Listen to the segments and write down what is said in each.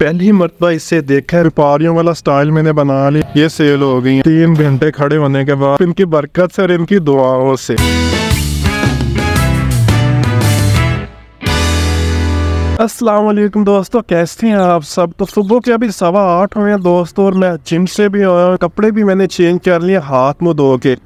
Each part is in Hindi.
पहली मरतबा इसे देखा है व्यापारियों वाला स्टाइल मैंने बना लिया ये सेल हो गई तीन घंटे खड़े होने के बाद इनकी बरकत से और इनकी दुआओं से असलम दोस्तों कैसे हैं आप सब तो सुबह के अभी सवा आठ हुए हैं दोस्तों और मैं जिम से भी आया हूँ कपड़े भी मैंने चेंज कर लिए हाथ मुँह धो के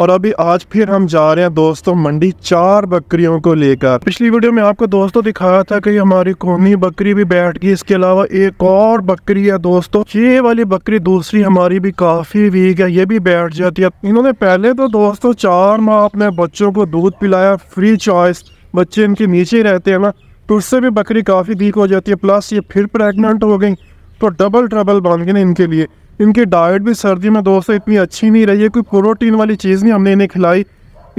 और अभी आज फिर हम जा रहे हैं दोस्तों मंडी चार बकरियों को लेकर पिछली वीडियो में आपको दोस्तों दिखाया था कि हमारी कोनी बकरी भी बैठ गई इसके अलावा एक और बकरी है दोस्तों ये वाली बकरी दूसरी हमारी भी काफी वीक है ये भी बैठ जाती है इन्होंने पहले तो दोस्तों चार माह अपने बच्चों को दूध पिलाया फ्री चॉइस बच्चे इनके नीचे ही रहते हैं ना तो उससे भी बकरी काफ़ी वीक हो जाती है प्लस ये फिर प्रेगनेंट हो गई तो डबल ट्रबल बन गए ना इनके लिए इनकी डाइट भी सर्दी में दोस्तों इतनी अच्छी नहीं रही है कोई प्रोटीन वाली चीज़ नहीं हमने इन्हें खिलाई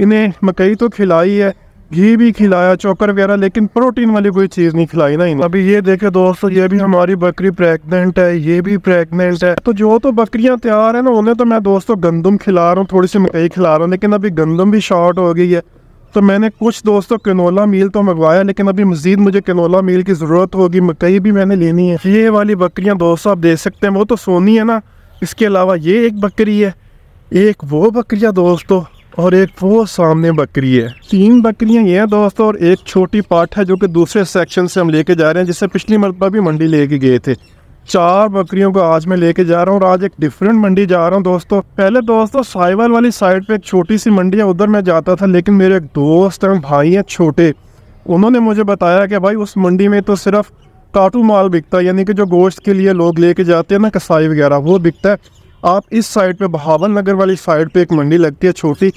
इन्हें मकई तो खिलाई है घी भी खिलाया चोकर वगैरह लेकिन प्रोटीन वाली कोई चीज़ नहीं खिलाई ना इन्हें अभी ये देखे दोस्तों ये भी हमारी बकरी प्रेगनेंट है ये भी प्रेगनेंट है तो जो तो बकरियां तैयार है ना उन्हें तो मैं दोस्तों गंदम खिला रहा हूँ थोड़ी सी मकई खिला रहा हूँ लेकिन अभी गंदम भी शॉर्ट हो गई है तो मैंने कुछ दोस्तों कैनोला मील तो मंगवाया लेकिन अभी मज़ीद मुझे कैनोला मील की ज़रूरत होगी मकई भी मैंने लेनी है ये वाली बकरियाँ दोस्तों आप देख सकते हैं वो तो सोनी है ना इसके अलावा ये एक बकरी है एक वो बकरियाँ दोस्तों और एक वो सामने बकरी है तीन बकरियाँ ये हैं दोस्तों और एक छोटी पाठ है जो कि दूसरे सेक्शन से हम लेके जा रहे हैं जिससे पिछली मरतबा भी मंडी लेके गए थे चार बकरियों को आज मैं लेके जा रहा हूँ और आज एक डिफरेंट मंडी जा रहा हूँ दोस्तों पहले दोस्तों साइवल वाली साइड पे एक छोटी सी मंडी है उधर मैं जाता था लेकिन मेरे एक दोस्त हैं भाई हैं छोटे उन्होंने मुझे बताया कि भाई उस मंडी में तो सिर्फ काटू माल बिकता है यानी कि जो गोश्त के लिए लोग लेके जाते हैं ना कसाई वगैरह वो बिकता है आप इस साइड पर बहावल नगर वाली साइड पर एक मंडी लगती है छोटी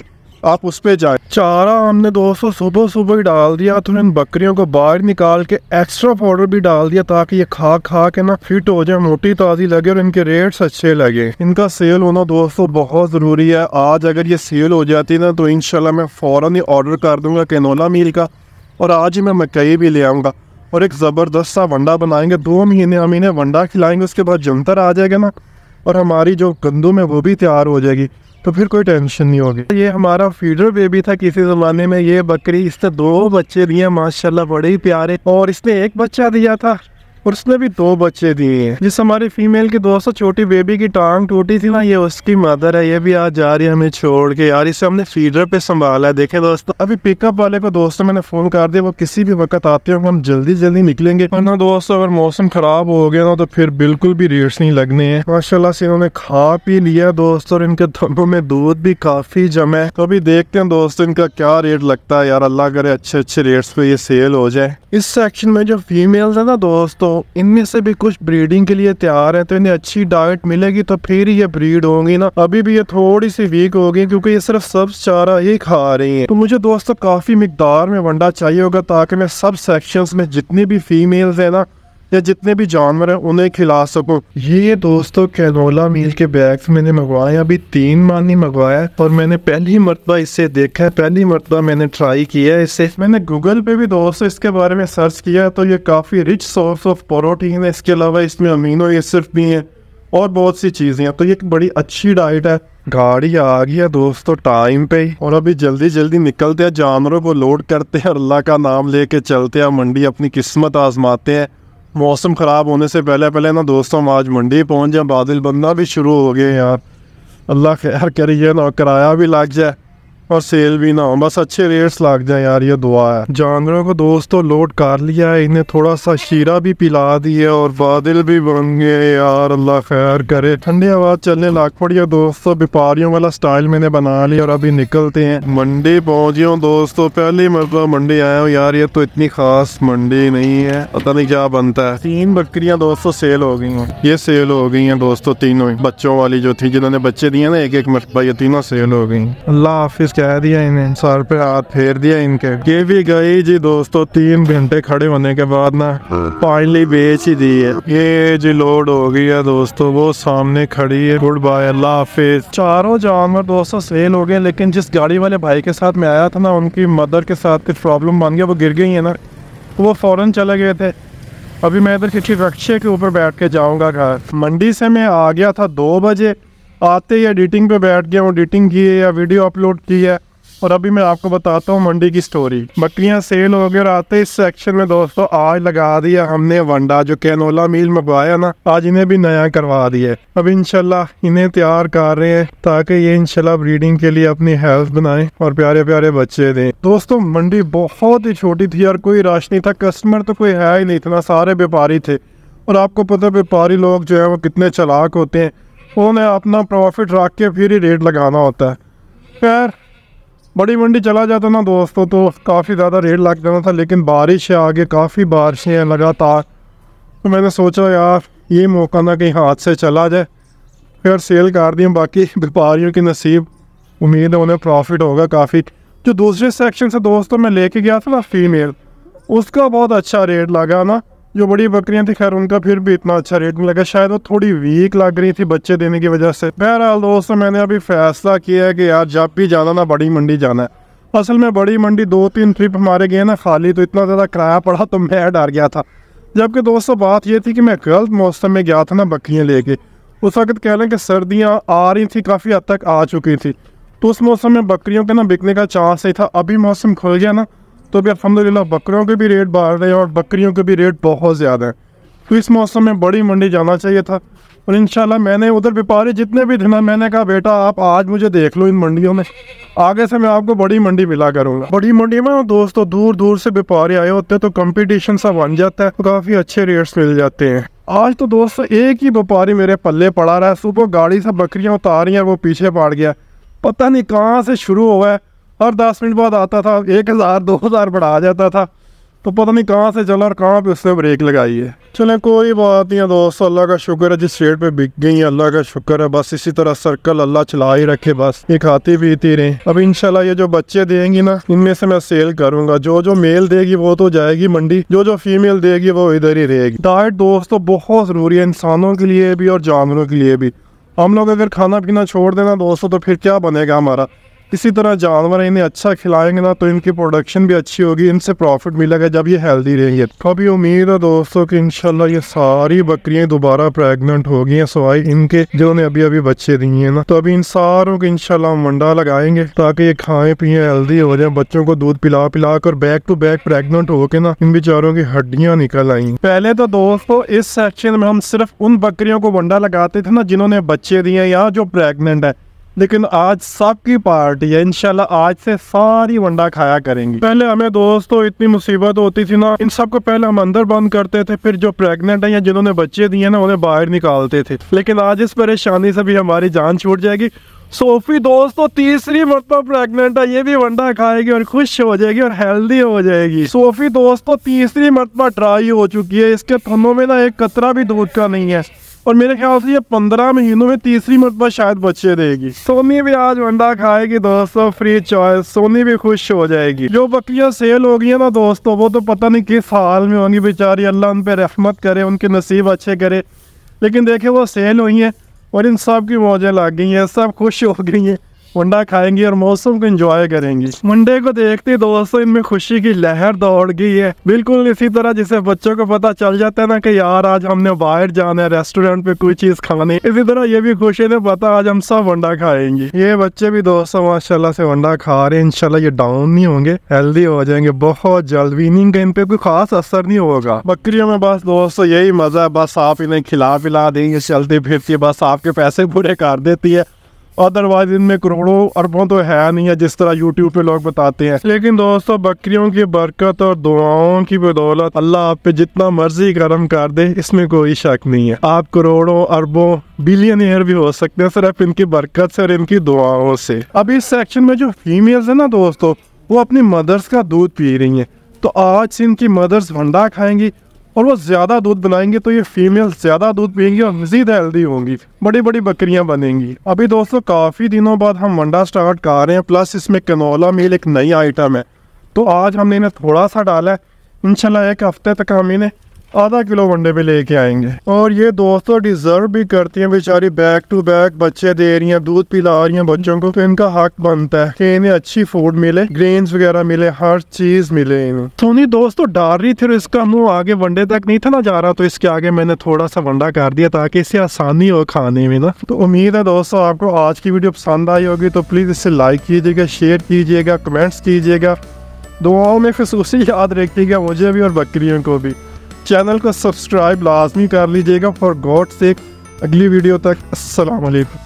आप उस पर जाए चारा हमने दोस्तों सुबह सुबह ही डाल दिया तो इन बकरियों को बाहर निकाल के एक्स्ट्रा पाउडर भी डाल दिया ताकि ये खा खा के ना फिट हो जाए मोटी ताज़ी लगे और इनके रेट्स अच्छे लगे इनका सेल होना दोस्तों बहुत ज़रूरी है आज अगर ये सेल हो जाती ना तो इनशाला मैं फ़ौर ही ऑर्डर कर दूँगा कैनोला मील का और आज ही मैं मकई भी ले आऊँगा और एक ज़बरदस्त सा वंडा बनाएंगे दो महीने हम इन्हें वंडा खिलाएंगे उसके बाद जमतर आ जाएगा ना और हमारी जो गंदम है वो भी तैयार हो जाएगी तो फिर कोई टेंशन नहीं होगी ये हमारा फीडर बेबी था किसी ज़माने में ये बकरी इसने दो बच्चे दिए माशाल्लाह बड़े ही प्यारे और इसने एक बच्चा दिया था और उसने भी दो बच्चे दिए हैं जिस हमारी फीमेल की दोस्तों छोटी बेबी की टांग टूटी थी ना ये उसकी मदर है ये भी आज जा रही है हमें छोड़ के यार इसे हमने फीडर पे संभाला है देखे दोस्तों अभी पिकअप वाले को दोस्तों मैंने फोन कर दिया वो किसी भी वक्त आते होंगे हम जल्दी जल्दी निकलेंगे वरना दोस्तों अगर मौसम खराब हो गया ना तो फिर बिल्कुल भी रेट्स नहीं लगने हैं माशाला से इन्होंने खा पी लिया दोस्तों और इनके थम्बों में दूध भी काफी जमे है तो अभी देखते हैं दोस्तों इनका क्या रेट लगता है यार अल्लाह करे अच्छे अच्छे रेट्स पे ये सेल हो जाए इस सेक्शन में जो फीमेल्स है ना दोस्तों इनमें से भी कुछ ब्रीडिंग के लिए तैयार है तो इन्हें अच्छी डाइट मिलेगी तो फिर ये ब्रीड होंगी ना अभी भी ये थोड़ी सी वीक होगी क्योंकि ये सिर्फ सब चारा ही खा रही है तो मुझे दोस्तों काफ़ी मकदार में वंडा चाहिए होगा ताकि मैं सब सेक्शन में जितनी भी फीमेल्स है ना या जितने भी जानवर हैं उन्हें खिला सकूँ ये दोस्तों कैनोला मील के बैग्स मैंने मंगवाए अभी तीन मानी मंगवाया और मैंने पहली मरतबा इससे देखा है पहली मरतबा मैंने ट्राई किया है इसे मैंने गूगल पे भी दोस्तों इसके बारे में सर्च किया तो ये काफ़ी रिच सोर्स ऑफ प्रोटीन है इसके अलावा इसमें अमीनो एसिड भी हैं और बहुत सी चीज़ें हैं तो ये एक बड़ी अच्छी डाइट है गाड़ी आ गई है दोस्तों टाइम पे और अभी जल्दी जल्दी निकलते हैं जानवरों को लोड करते हैं अल्लाह का नाम लेके चलते हैं मंडी अपनी किस्मत आजमाते हैं मौसम ख़राब होने से पहले पहले ना दोस्तों हम आज मंडी पहुँच जाए बादल बनना भी शुरू हो गए यार अल्लाह खैर करिए ना किराया भी लग जाए और सेल भी ना हो बस अच्छे रेट्स लग जाए यार ये दुआ है जानवरों को दोस्तों तो लोड कर लिया है इन्हें थोड़ा सा शीरा भी पिला दिया और बादल भी बन गए यार अल्लाह खैर करे ठंडी हवा चलने लग पड़ी है दोस्तों व्यापारियों वाला स्टाइल मैंने बना लिया और अभी निकलते हैं मंडी पहुंची हूँ दोस्तों पहली मरतबा मंडी आया हूँ यार ये तो इतनी खास मंडी नहीं है पता नहीं क्या बनता है तीन बकरियाँ दोस्तों सेल हो गई है ये सेल हो गई है दोस्तों तीनों बच्चों वाली जो थी जिन्होंने बच्चे दिए ना एक एक मरतबा ये तीनों सेल हो गई अल्लाह हाफिज कह दिया इन्हें सर पे हाथ फेर दिया इनके ये भी गई जी दोस्तों तीन घंटे खड़े होने के बाद ना फाइनली बेच ही दी है ये जी लोड हो गई है दोस्तों वो सामने खड़ी है गुड बाय अल्लाह हाफिज चारों जानवर दोस्तों सेल हो गए लेकिन जिस गाड़ी वाले भाई के साथ में आया था ना उनकी मदर के साथ कुछ प्रॉब्लम बन गया वो गिर गई है ना वो फ़ौरन चले गए थे अभी मैं इधर किसी रक्षे के ऊपर बैठ के जाऊँगा घर मंडी से मैं आ गया था दो बजे आते ही एडिटिंग पे बैठ गया हूँ एडिटिंग की है या वीडियो अपलोड की है और अभी मैं आपको बताता हूँ मंडी की स्टोरी बकरियाँ सेल हो गई और आते इस सेक्शन में दोस्तों आज लगा दिया हमने वंडा जो कैनोला मील मंगवाया ना आज इन्हें भी नया करवा दिया अब इनशाला इन्हें तैयार कर रहे हैं ताकि ये इनशाला ब्रीडिंग के लिए अपनी हेल्थ बनाए और प्यारे प्यारे बच्चे दें दोस्तों मंडी बहुत ही छोटी थी और कोई रश नहीं था कस्टमर तो कोई है ही नहीं इतना सारे व्यापारी थे और आपको पता है व्यापारी लोग जो है वो कितने चलाक होते हैं उन्हें अपना प्रॉफिट रख के फिर ही रेट लगाना होता है खैर बड़ी मंडी चला जाता ना दोस्तों तो काफ़ी ज़्यादा रेट लग जाना था लेकिन बारिश है आगे काफ़ी बारिशें हैं लगातार तो मैंने सोचा यार ये मौका ना कहीं हाथ से चला जाए फिर सेल कर दी बाकी व्यापारियों की नसीब उम्मीद है उन्हें प्रॉफिट होगा काफ़ी जो दूसरे सेक्शन से दोस्तों मैं लेके गया था ना फीमेल उसका बहुत अच्छा रेट लगा ना जो बड़ी बकरियां थी खैर उनका फिर भी इतना अच्छा रेट नहीं लगा शायद वो थोड़ी वीक लग रही थी बच्चे देने की वजह से बहरहाल दोस्तों मैंने अभी फैसला किया है कि यार जब भी जाना ना बड़ी मंडी जाना है असल में बड़ी मंडी दो तीन ट्रिप हमारे गए ना खाली तो इतना ज़्यादा किराया पड़ा तो मैं डर गया था जबकि दोस्तों बात यह थी कि मैं गलत मौसम में गया था ना बकरियाँ लेके उस वक्त कह लें कि सर्दियाँ आ रही थी काफ़ी हद तक आ चुकी थी तो उस मौसम में बकरियों के ना बिकने का चांस ही था अभी मौसम खुल गया ना तो अभी अलहमदिल्ला बकरियों के भी रेट बढ़ रहे हैं और बकरियों के भी रेट बहुत ज़्यादा हैं तो इस मौसम में बड़ी मंडी जाना चाहिए था और इन मैंने उधर व्यापारी जितने भी थे ना मैंने कहा बेटा आप आज मुझे देख लो इन मंडियों में आगे से मैं आपको बड़ी मंडी मिला करूँगा बड़ी मंडी में दोस्तों दूर दूर से व्यापारी आए होते हैं तो कंपटीशन सा बन जाता है तो काफ़ी अच्छे रेट्स मिल जाते हैं आज तो दोस्तों एक ही व्यापारी मेरे पल्ले पड़ा रहा है सुबह गाड़ी से बकरियाँ उतार रही हैं वो पीछे पड़ गया पता नहीं कहाँ से शुरू हुआ है और दस मिनट बाद आता था एक हज़ार दो हज़ार बढ़ा जाता था तो पता नहीं कहाँ से चला और कहाँ पे उसने ब्रेक लगाई है चलें कोई बात नहीं है दोस्त अल्लाह का शुक्र है जिस रेट पे बिक गई है अल्लाह का शुक्र है बस इसी तरह सर्कल अल्लाह चला ही रखे बस ये खाती पीती रहे अब इनशाला ये जो बच्चे देंगी ना इनमें से मैं सेल करूंगा जो जो मेल देगी वो तो जाएगी मंडी जो जो फीमेल देगी वो इधर ही रहेगी डाइट दोस्तों तो बहुत ज़रूरी है इंसानों के लिए भी और जानवरों के लिए भी हम लोग अगर खाना पीना छोड़ देना दोस्तों तो फिर क्या बनेगा हमारा इसी तरह जानवर इन्हें अच्छा खिलाएंगे ना तो इनकी प्रोडक्शन भी अच्छी होगी इनसे प्रॉफिट मिलेगा जब ये हेल्दी रहेंगे तो अभी उम्मीद है दोस्तों कि इंशाल्लाह ये सारी बकरियां दोबारा प्रेग्नेंट होगी हैं सवाई इनके जिन्होंने अभी अभी बच्चे दिए हैं ना तो अभी इन सारों के इनशाला मंडा लगाएंगे ताकि ये खाए पिए हेल्दी हो जाए बच्चों को दूध पिला पिला कर बैक टू बैक प्रेगनेंट होके ना इन बेचारों की हड्डियाँ निकल आई पहले तो दोस्तों इस सेक्शन में हम सिर्फ उन बकरियों को वंडा लगाते थे ना जिन्होंने बच्चे दिए या जो प्रेगनेंट है लेकिन आज सबकी पार्टी है इनशाला आज से सारी वंडा खाया करेंगी पहले हमें दोस्तों इतनी मुसीबत होती थी ना इन सबको पहले हम अंदर बंद करते थे फिर जो प्रेग्नेंट है या जिन्होंने बच्चे दिए ना उन्हें बाहर निकालते थे लेकिन आज इस परेशानी से भी हमारी जान छूट जाएगी सोफी दोस्तों तीसरी मरतबा प्रेग्नेंट है ये भी वंडा खाएगी और खुश हो जाएगी और हेल्दी हो जाएगी सोफी दोस्तों तीसरी मरतबा ट्राई हो चुकी है इसके थनों में ना एक कतरा भी दूध का नहीं है और मेरे ख्याल से ये पंद्रह महीनों में तीसरी मरतबा शायद बच्चे देगी सोनी भी आज अंडा खाएगी दोस्तों फ्री चॉइस सोनी भी खुश हो जाएगी जो बकरियां सेल हो गई हैं ना दोस्तों वो तो पता नहीं किस हाल में होंगी बेचारी अल्लाह उन पर रहमत करे उनके नसीब अच्छे करे लेकिन देखे वो सेल हुई हैं और इन सब की मौजें लग गई हैं सब खुश हो गई हैं मुंडा खाएंगी और मौसम को एंजॉय करेंगी मुंडे को देखते दोस्तों इनमें खुशी की लहर दौड़ गई है बिल्कुल इसी तरह जिसे बच्चों को पता चल जाता है ना कि यार आज हमने बाहर जाना है रेस्टोरेंट पे कोई चीज खानी इसी तरह ये भी खुशी ने पता आज हम सब वंडा खाएंगे ये बच्चे भी दोस्तों माशाला से वंडा खा रहे हैं इनशाला ये डाउन नहीं होंगे हेल्दी हो जाएंगे बहुत जल्द विनिंग का इन पे कोई खास असर नहीं होगा बकरियों में बस दोस्तों यही मजा है बस आप इन्हें खिला पिला देंगे चलती फिरती बस आपके पैसे पूरे कर देती है अदरवाइज इनमें करोड़ों अरबों तो है नहीं है जिस तरह यूट्यूब पे लोग बताते हैं लेकिन दोस्तों बकरियों की बरकत और दुआओं की बदौलत अल्लाह आप पे जितना मर्जी गर्म कर दे इसमें कोई शक नहीं है आप करोड़ों अरबों बिलियन ईयर भी हो सकते हैं सिर्फ इनकी बरकत से और इनकी दुआओं से अब इस सेक्शन में जो फीमेल्स है ना दोस्तों वो अपनी मदर्स का दूध पी रही है तो आज इनकी मदर्स भंडा खाएंगी और वो ज़्यादा दूध बनाएंगे तो ये फीमेल ज़्यादा दूध पियेंगी और मज़ीद हेल्दी होंगी बड़ी बड़ी बकरियाँ बनेंगी अभी दोस्तों काफ़ी दिनों बाद हम वंडा स्टार्ट कर रहे हैं प्लस इसमें कनोला मील एक नई आइटम है तो आज हमने इन्हें थोड़ा सा डाला है इनशाला एक हफ्ते तक हम इन्हें आधा किलो वनडे पे लेके आएंगे और ये दोस्तों डिजर्व भी करती हैं बेचारी बैक टू बैक बच्चे दे रही हैं दूध पिला रही हैं बच्चों को तो इनका हक बनता है कि इन्हें अच्छी फूड मिले ग्रेन्स वगैरह मिले हर चीज मिले इन्हें नहीं दोस्तों डाल रही थी इसका मुंह आगे वनडे तक नहीं था ना जा रहा तो इसके आगे मैंने थोड़ा सा वंडा कर दिया ताकि इसे आसानी हो खाने में ना तो उम्मीद है दोस्तों आपको आज की वीडियो पसंद आई होगी तो प्लीज़ इसे लाइक कीजिएगा शेयर कीजिएगा कमेंट्स कीजिएगा दुआओं में खसूस याद रखिएगा मुझे भी और बकरियों को भी चैनल को सब्सक्राइब लाजमी कर लीजिएगा फॉर गॉड से अगली वीडियो तक असलकम